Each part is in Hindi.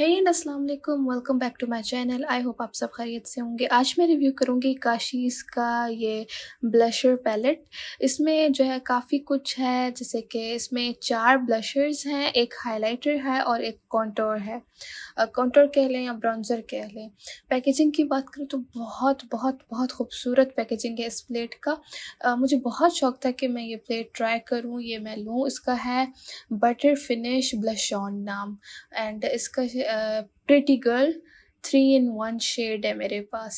हे एंड अस्सलाम वालेकुम welcome back to my channel I hope आप सब खैरियत से होंगे आज मैं रिव्यू करूँगी काशीज़ का ये ब्लशर पैलेट इसमें जो है काफ़ी कुछ है जैसे कि इसमें चार ब्लशर्स हैं एक हाइलाइटर है और एक कॉन्टोर है कॉन्टोर कह लें या ब्राउन्ज़र कह लें पैकेजिंग की बात करें तो बहुत बहुत बहुत खूबसूरत पैकेजिंग है इस प्लेट का आ, मुझे बहुत शौक था कि मैं ये प्लेट ट्राई करूँ ये मैं लूँ इसका है बटर फिनिश ब्लश ऑन नाम एंड इसका pretty girl three in one shade है मेरे पास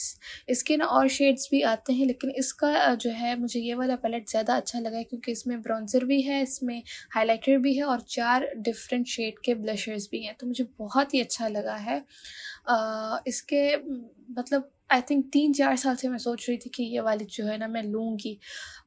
इसके ना और शेड्स भी आते हैं लेकिन इसका जो है मुझे ये वाला पैलेट ज़्यादा अच्छा लगा है क्योंकि इसमें ब्राउन्जर भी है इसमें हाइलाइटर भी है और चार डिफरेंट शेड के ब्लशर्स भी हैं तो मुझे बहुत ही अच्छा लगा है आ, इसके मतलब आई थिंक तीन चार साल से मैं सोच रही थी कि ये वाली जो है ना मैं लूँगी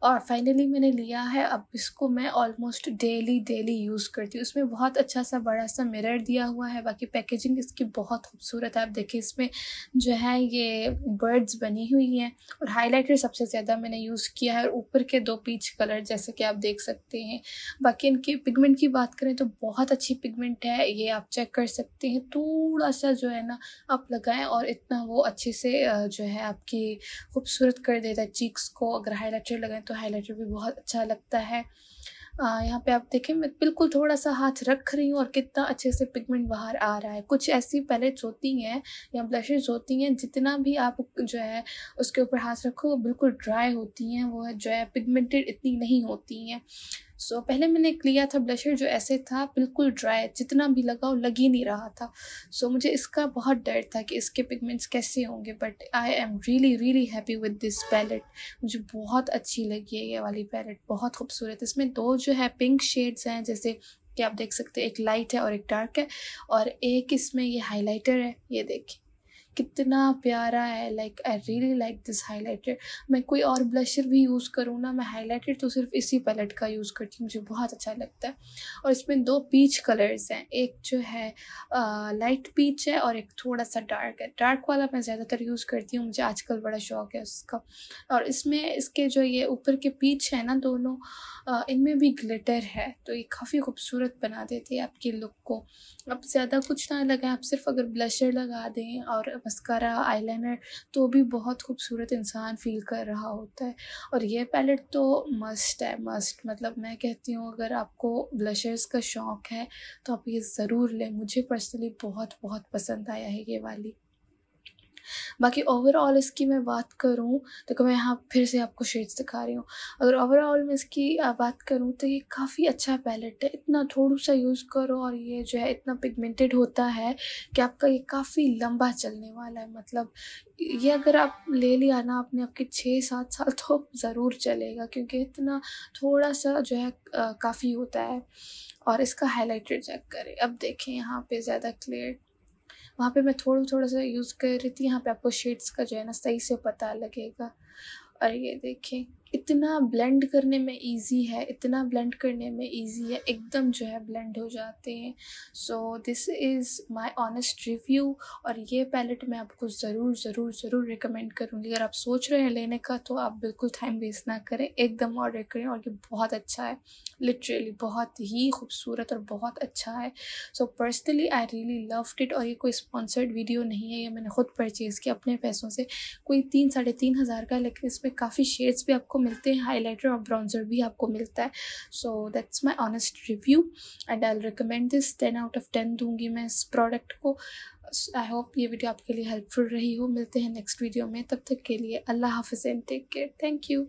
और फाइनली मैंने लिया है अब इसको मैं ऑलमोस्ट डेली डेली यूज़ करती हूँ उसमें बहुत अच्छा सा बड़ा सा मिरर दिया हुआ है बाकी पैकेजिंग इसकी बहुत खूबसूरत है आप देखिए इसमें जो है ये बर्ड्स बनी हुई हैं और हाईलाइटर सबसे ज़्यादा मैंने यूज़ किया है और ऊपर के दो पीच कलर जैसे कि आप देख सकते हैं बाकी इनके पिगमेंट की बात करें तो बहुत अच्छी पिगमेंट है ये आप चेक कर सकते हैं थोड़ा सा जो है ना आप लगाएं और इतना वो अच्छे से जो है आपकी खूबसूरत कर देता है चीक्स को अगर हाइलाइटर लगाएं तो हाइलाइटर भी बहुत अच्छा लगता है यहाँ पे आप देखें मैं बिल्कुल थोड़ा सा हाथ रख रही हूँ और कितना अच्छे से पिगमेंट बाहर आ रहा है कुछ ऐसी पैलेट्स होती हैं या ब्लशेज होती हैं जितना भी आप जो है उसके ऊपर हाथ रखो वो बिल्कुल ड्राई होती हैं वो जो है पिगमेंटेड इतनी नहीं होती हैं सो so, पहले मैंने एक लिया था ब्लशर जो ऐसे था बिल्कुल ड्राई जितना भी लगाओ लग ही नहीं रहा था सो so, मुझे इसका बहुत डर था कि इसके पिगमेंट्स कैसे होंगे but I am really really happy with this palette मुझे बहुत अच्छी लगी है ये वाली पैलेट बहुत खूबसूरत इसमें दो जो है पिंक शेड्स हैं जैसे कि आप देख सकते हैं एक लाइट है और एक डार्क है और एक इसमें ये हाइलाइटर है ये देखिए कितना प्यारा है like I really like this highlighter मैं कोई और ब्लशर भी यूज़ करूँ ना मैं हाईलाइटर तो सिर्फ इसी पैलेट का यूज़ करती हूँ मुझे बहुत अच्छा लगता है और इसमें दो पीच कलर्स हैं एक जो है आ, लाइट पीच है और एक थोड़ा सा डार्क है डार्क वाला मैं ज़्यादातर यूज़ करती हूँ मुझे आजकल बड़ा शौक है उसका और इसमें इसके जो ये ऊपर के पीच है ना दोनों इनमें भी ग्लिटर है तो ये काफ़ी खूबसूरत बना देती है आपकी लुक को अब ज़्यादा कुछ ना लगाएं आप सिर्फ अगर ब्लशर लगा दें और मस्करा आईलाइनर तो भी बहुत खूबसूरत इंसान फील कर रहा होता है और ये पैलेट तो मस्ट है मस्ट मतलब मैं कहती हूँ अगर आपको ब्लशर्स का शौक़ है तो आप ये ज़रूर लें मुझे पर्सनली बहुत बहुत पसंद आया है ये वाली बाकी ओवरऑल इसकी मैं बात करूँ तो मैं यहाँ फिर से आपको शेड्स दिखा रही हूँ अगर ओवरऑल मैं इसकी बात करूँ तो ये काफ़ी अच्छा पैलेट है इतना थोड़ा सा यूज़ करो और ये जो है इतना पिगमेंटेड होता है कि आपका ये काफ़ी लंबा चलने वाला है मतलब ये अगर आप ले लिया ना आपने आपके छः सात साल तो ज़रूर चलेगा क्योंकि इतना थोड़ा सा जो है काफ़ी होता है और इसका हाईलाइटर चेक करें अब देखें यहाँ पे ज़्यादा क्लियर वहाँ पे मैं थोड़ा थोड़ा सा यूज़ कर रही थी यहाँ पे आपको शेड्स का जो है ना सही से पता लगेगा और ये देखें इतना ब्लेंड करने में इजी है इतना ब्लेंड करने में इजी है एकदम जो है ब्लेंड हो जाते हैं so this is my honest review और ये पैलेट मैं आपको ज़रूर ज़रूर ज़रूर रिकमेंड करूँगी अगर आप सोच रहे हैं लेने का तो आप बिल्कुल टाइम वेस्ट ना करें एकदम ऑर्डर करें और ये बहुत अच्छा है लिटरेली बहुत ही खूबसूरत और बहुत अच्छा है so personally I really love it और ये कोई स्पॉन्सर्ड वीडियो नहीं है ये मैंने खुद परचेज़ किया अपने पैसों से कोई तीन साढ़े तीन हज़ार का लेकिन इसमें काफ़ी शेड्स भी आपको मिलते हैं हाईलाइटर और ब्राउन्जर भी आपको मिलता है so that's my honest review and I recommend this ten out of ten दूंगी मैं इस प्रोडक्ट को आई होप ये वीडियो आपके लिए हेल्पफुल रही हो मिलते हैं नेक्स्ट वीडियो में तब तक के लिए अल्लाह हाफिज़ and take care thank you